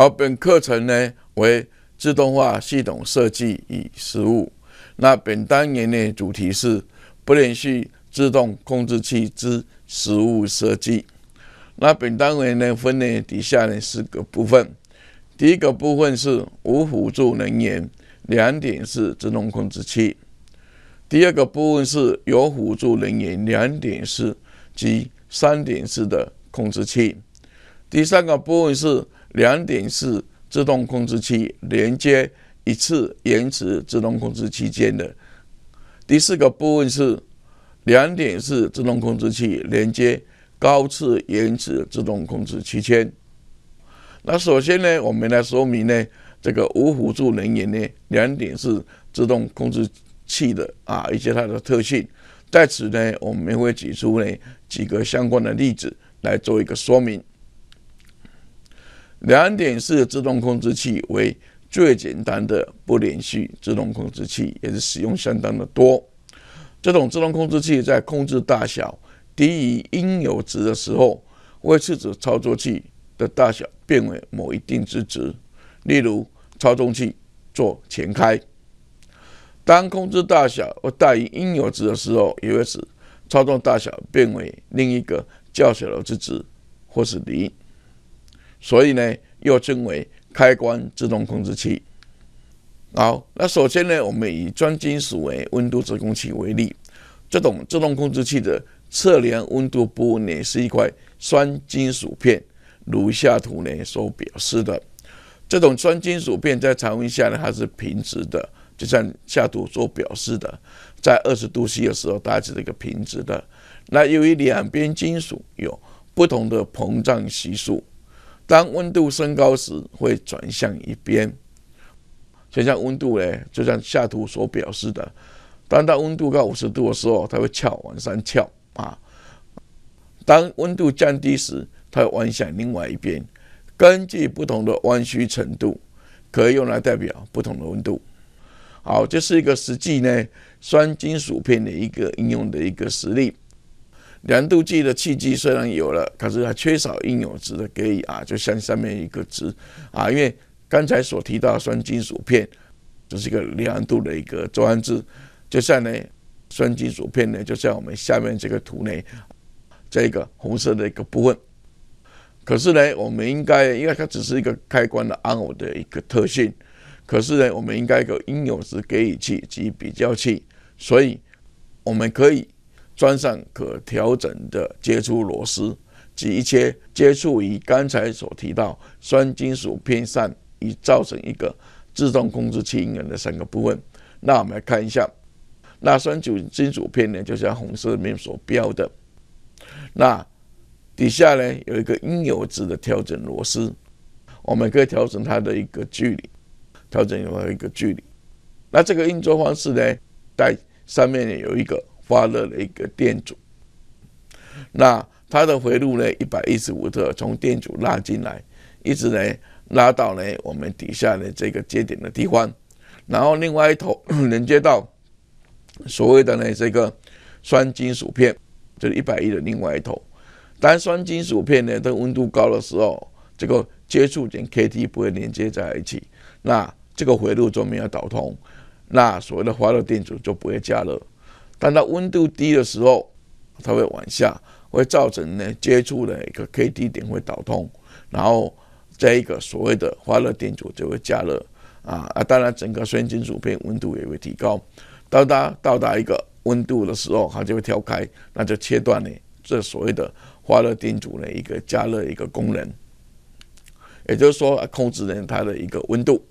好，本课程呢为自动化系统设计与实务。那本单元呢主题是不连续自动控制器之实务设计。那本单元呢分呢底下呢四个部分。第一个部分是无辅助能源两点式自动控制器。第二个部分是有辅助能源两点式及三点式的控制器。第三个部分是。两点式自动控制器连接一次延迟自动控制期间的，第四个部分是两点式自动控制器连接高次延迟自动控制期间。那首先呢，我们来说明呢这个无辅助能源呢两点式自动控制器的啊一些它的特性，在此呢我们会举出呢几个相关的例子来做一个说明。两点式自动控制器为最简单的不连续自动控制器，也是使用相当的多。这种自动控制器在控制大小低于应有值的时候，会使操作器的大小变为某一定之值，例如操纵器做前开。当控制大小或大于应有值的时候，也会使操纵大小变为另一个较小的值，或是零。所以呢，又称为开关自动控制器。好，那首先呢，我们以专金属为温度自空器为例。这种自动控制器的测量温度部分呢，是一块双金属片，如下图呢所表示的。这种双金属片在常温下呢，它是平直的，就像下图所表示的，在二十度 C 的时候，它是一个平直的。那由于两边金属有不同的膨胀系数。当温度升高时，会转向一边，就像温度呢，就像下图所表示的。当它温度到五十度的时候，它会翘往上翘啊。当温度降低时，它会弯向另外一边。根据不同的弯曲程度，可以用来代表不同的温度。好，这是一个实际呢，双金属片的一个应用的一个实例。量度计的契机虽然有了，可是还缺少应有值的给予啊，就像上面一个值啊，因为刚才所提到的酸金属片，这是一个量度的一个装置，就像呢酸金属片呢，就像我们下面这个图呢，这个红色的一个部分，可是呢，我们应该，因为它只是一个开关的安偶的一个特性，可是呢，我们应该有应有值给予器及比较器，所以我们可以。装上可调整的接触螺丝及一切接触，与刚才所提到酸金属片上，以造成一个自动控制器应源的三个部分。那我们来看一下，那酸金属片呢，就像红色面所标的，那底下呢有一个应有值的调整螺丝，我们可以调整它的一个距离，调整它的一个距离。那这个运作方式呢，在上面呢有一个。发热的一个电阻，那它的回路呢，一百一十五特，从电阻拉进来，一直呢拉到呢我们底下的这个接点的地方，然后另外一头 连接到所谓的呢这个酸金属片，就是一百一的另外一头。当酸金属片呢它温度高的时候，这个接触点 KT 不会连接在一起，那这个回路就没有导通，那所谓的发热电阻就不会加热。但它温度低的时候，它会往下，会造成呢接触的一个 K D 点会导通，然后再一个所谓的发热电阻就会加热啊啊！当然，整个酸金属片温度也会提高。到达到达一个温度的时候，它就会跳开，那就切断呢这所谓的发热电阻的一个加热一个功能。也就是说，控制呢它的一个温度。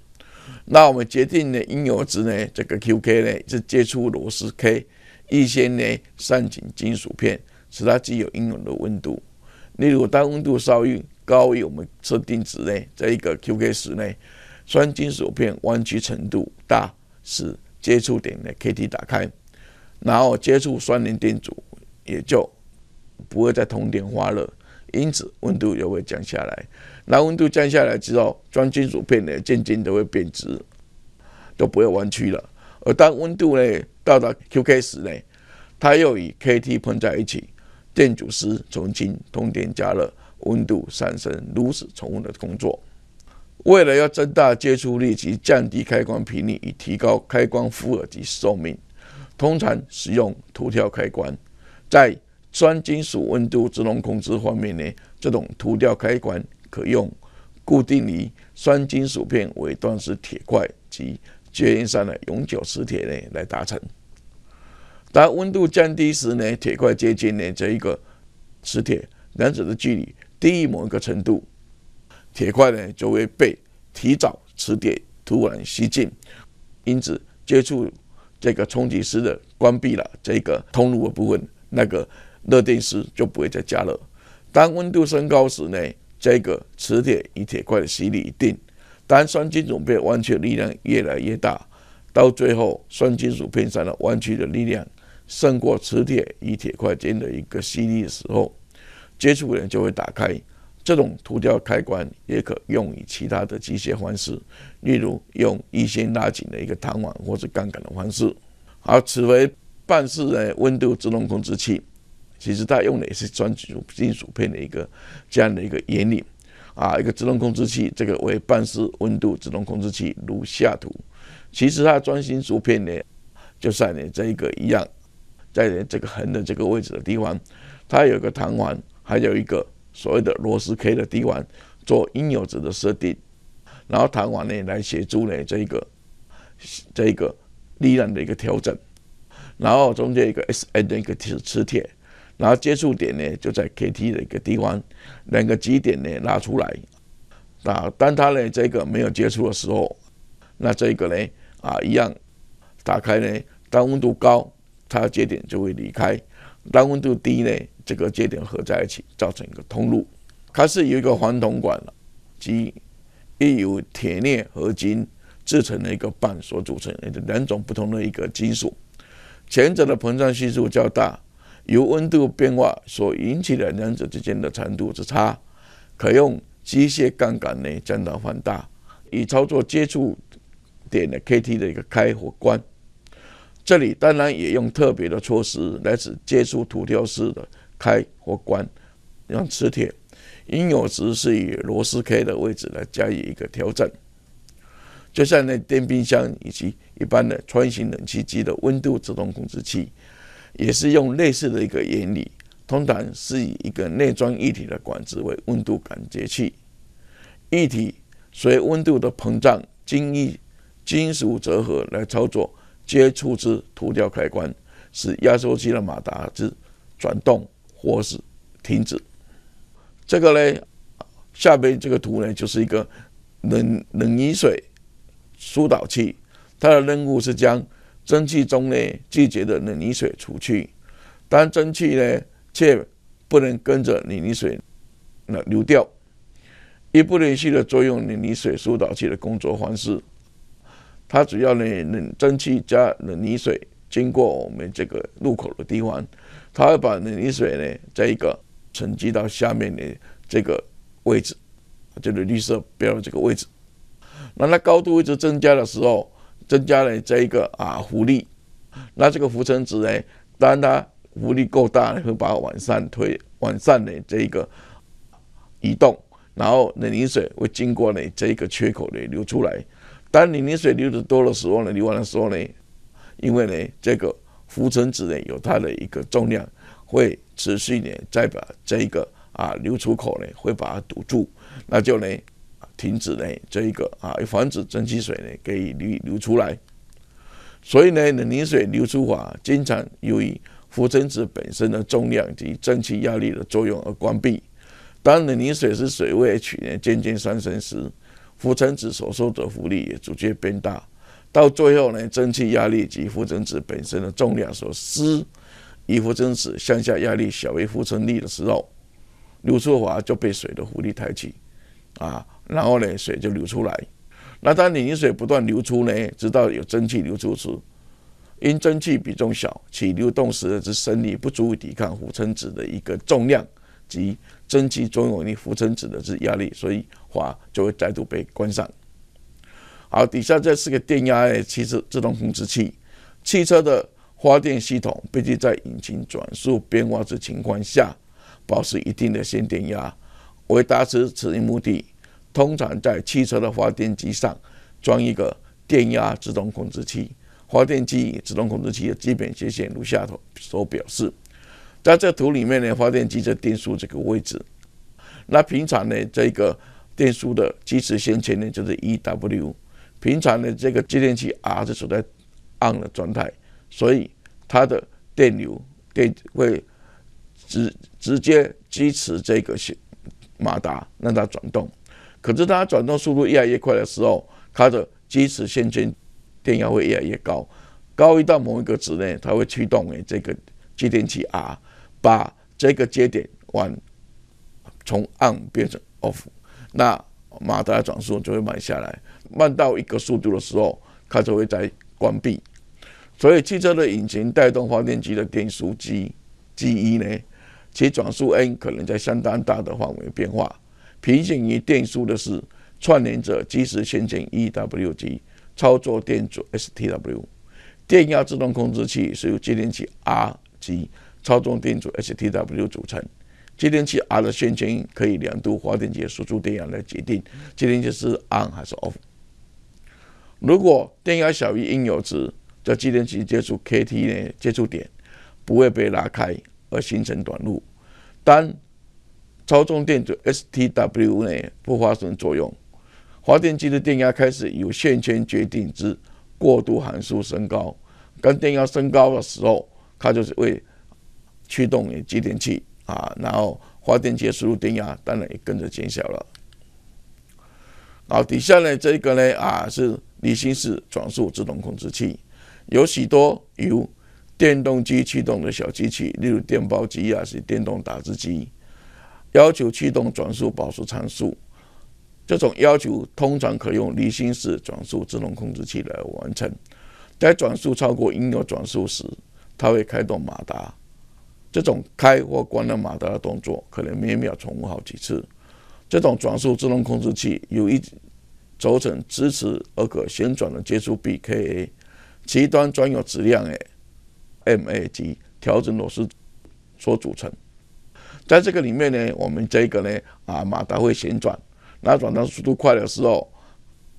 那我们决定呢应有值呢，这个 Q K 呢是接触螺丝 K。一些呢，上紧金属片，使它具有应有的温度。例如，当温度稍于高于我们设定值呢，在一个 QK 室内，双金属片弯曲程度大，使接触点的 KT 打开，然后接触双联电阻，也就不会再通电发热，因此温度就会降下来。那温度降下来之后，酸金属片呢，渐渐都会变直，都不会弯曲了。而当温度呢？到达 QK 时呢，它又与 KT 碰在一起，电阻丝重新通电加热，温度上升，如此重复的工作。为了要增大接触力及降低开关频率，以提高开关伏荷及寿命，通常使用凸条开关。在酸金属温度自动控制方面呢，这种涂条开关可用固定于酸金属片尾端是铁块及绝缘上的永久磁铁呢来达成。当温度降低时呢，铁块接近呢这一个磁铁，两者的距离低于某一个程度，铁块呢就会被提早磁铁突然吸进，因此接触这个冲击丝的关闭了这个通路的部分，那个热电丝就不会再加热。当温度升高时呢，这个磁铁与铁块的吸力一定，当双金属片弯曲力量越来越大，到最后双金属片上的弯曲的力量。胜过磁铁与铁块间的一个吸力的时候，接触点就会打开。这种涂掉开关也可用于其他的机械方式，例如用一先拉紧的一个弹簧或者杠杆的方式。而此为半式的温度自动控制器，其实它用的也是专金属片的一个这样的一个原理啊。一个自动控制器，这个为半式温度自动控制器，如下图。其实它专心薯片呢，就像你这一个一样。在这个横的这个位置的地方，它有一个弹簧，还有一个所谓的螺丝 K 的地方做应有值的设定，然后弹簧呢来协助呢这一个这一个力量的一个调整，然后中间一个 SN 的一个磁磁铁，然后接触点呢就在 KT 的一个地方，两个极点呢拉出来，啊，当它呢这个没有接触的时候，那这个呢啊一样打开呢，当温度高。它节点就会离开，当温度低呢，这个节点合在一起，造成一个通路。它是有一个黄铜管了，及一由铁镍合金制成的一个棒所组成，也就两种不同的一个金属。前者的膨胀系数较大，由温度变化所引起的两者之间的长度之差，可用机械杠杆呢将它放大，以操作接触点的 KT 的一个开火关。这里当然也用特别的措施来使接触突雕式的开或关，让磁铁，应有时是以螺丝开的位置来加以一个调整。就像那电冰箱以及一般的穿行冷气机的温度自动控制器，也是用类似的一个原理，通常是以一个内装一体的管子为温度感觉器，一体随温度的膨胀经一金属折合来操作。接触之，涂掉开关，使压缩机的马达之转动或是停止。这个呢，下边这个图呢，就是一个冷冷凝水疏导器，它的任务是将蒸汽中呢季节的冷凝水除去。当蒸汽呢却不能跟着冷凝水那流掉，一部连续的作用，冷凝水疏导器的工作方式。它主要呢，冷蒸汽加冷凝水经过我们这个入口的地方，它会把冷凝水呢，在一个沉积到下面的这个位置，就是绿色标这个位置。那它高度位置增加的时候，增加了这一个啊浮力，那这个浮沉值呢，当它浮力够大，会把往上推，往上的这一个移动，然后冷凝水会经过呢这一个缺口呢流出来。当你凝水流的多的时候呢，你的时说呢，因为呢，这个浮沉子呢有它的一个重量，会持续呢再把这一个啊流出口呢会把它堵住，那就呢停止呢这一个啊，防止蒸汽水呢给流流出来。所以呢，冷凝水流出法经常由于浮沉子本身的重量及蒸汽压力的作用而关闭。当冷凝水是水位 H 呢渐渐上升时。浮沉子所受的浮力也逐渐变大，到最后呢，蒸汽压力及浮沉子本身的重量所失，以浮沉子向下压力小于浮沉力的时候，流出华就被水的浮力抬起，啊，然后呢，水就流出来。那当你水不断流出呢，直到有蒸汽流出时，因蒸汽比重小，其流动时之升力不足以抵抗浮沉子的一个重量及。蒸汽作用力浮沉指的是压力，所以阀就会再度被关上。好，底下这四个电压的汽车自动控制器，汽车的发电系统必须在引擎转速变化之情况下，保持一定的限电压。为达成此一目的，通常在汽车的发电机上装一个电压自动控制器。发电机自动控制器的基本接线如下图所表示。在这图里面呢，发电机在电速这个位置，那平常呢，这个电速的基磁线圈呢就是 E W，平常呢，这个继电器 R 是处在 ON 的状态，所以它的电流电会直直接支持这个线马达让它转动。可是它转动速度越来越快的时候，它的基磁线圈电压会越来越高，高到某一个值呢，它会驱动诶这个继电器 R。把这个节点往从 on 变成 off，那马达转速就会慢下来，慢到一个速度的时候，它就会在关闭。所以汽车的引擎带动发电机的电速机机一呢，其转速 n 可能在相当大的范围变化。平行于电速的是串联者即时前进 E W G 操作电阻 S T W 电压自动控制器是由继电器 R G。操纵电阻 S T W 组成，继电器 R 的线圈可以两度发电机输出电压来决定继电器是 on 还是 off。如果电压小于应有值，则继电器接触 K T 呢接触点不会被拉开而形成短路。当操纵电阻 S T W 呢不发生作用，发电机的电压开始由线圈决定之过渡函数升高，当电压升高的时候，它就是为。驱动与继电器啊，然后发电机输入电压当然也跟着减小了。好，底下呢，这个呢啊是离心式转速自动控制器，有许多由电动机驱动的小机器，例如电报机啊，是电动打字机，要求驱动转速保持参数。这种要求通常可用离心式转速自动控制器来完成。在转速超过应有转速时，它会开动马达。这种开或关的马达的动作，可能每秒重复好几次。这种转速自动控制器有一轴承支持而可旋转的接触 BKA，其端装有质量 MAG 调整螺丝所组成。在这个里面呢，我们这个呢啊马达会旋转，那转到速度快的时候，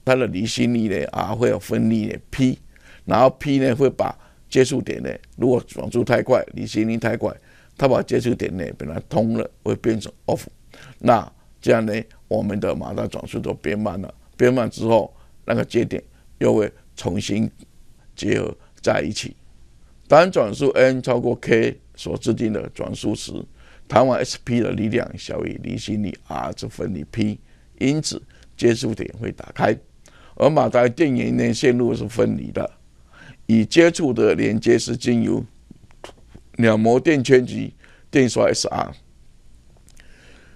它的离心力呢啊会有分力 P，然后 P 呢会把。接触点呢，如果转速太快，离心力太快，它把接触点呢本来通了，会变成 off。那这样呢，我们的马达转速都变慢了。变慢之后，那个节点又会重新结合在一起。当转速 n 超过 k 所制定的转速时，弹簧 sp 的力量小于离心力 r 分离 p，因此接触点会打开，而马达电源呢线路是分离的。以接触的连接是经由两模电圈及电刷 SR。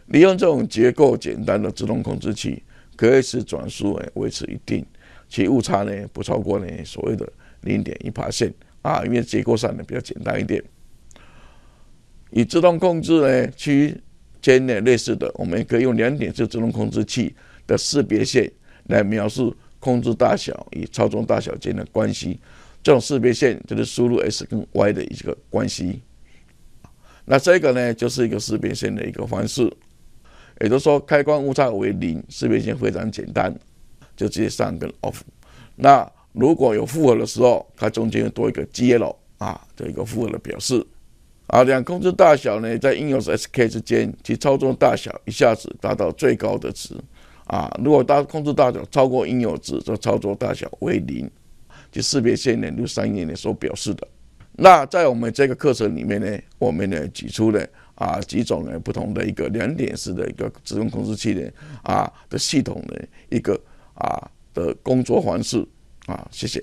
利用这种结构简单的自动控制器，可以使转速呢维持一定，其误差呢不超过呢所谓的零点一爬线啊，因为结构上呢比较简单一点。与自动控制呢区间呢类似的，我们可以用两点式自动控制器的识别线来描述控制大小与操纵大小间的关系。这种识别线就是输入 S 跟 Y 的一个关系。那这个呢，就是一个识别线的一个方式。也就是说，开关误差为零，识别线非常简单，就直接上跟 off。那如果有负荷的时候，它中间多一个 G L 啊，这一个负荷的表示啊。两控制大小呢，在应用值 S K 之间，其操作大小一下子达到最高的值啊。如果当控制大小超过应用值，则操作大小为零。就识别线两年度、年一年所表示的。那在我们这个课程里面呢，我们呢举出了啊几种呢不同的一个两点式的一个自动控制器的啊的系统的一个啊的工作方式啊，谢谢。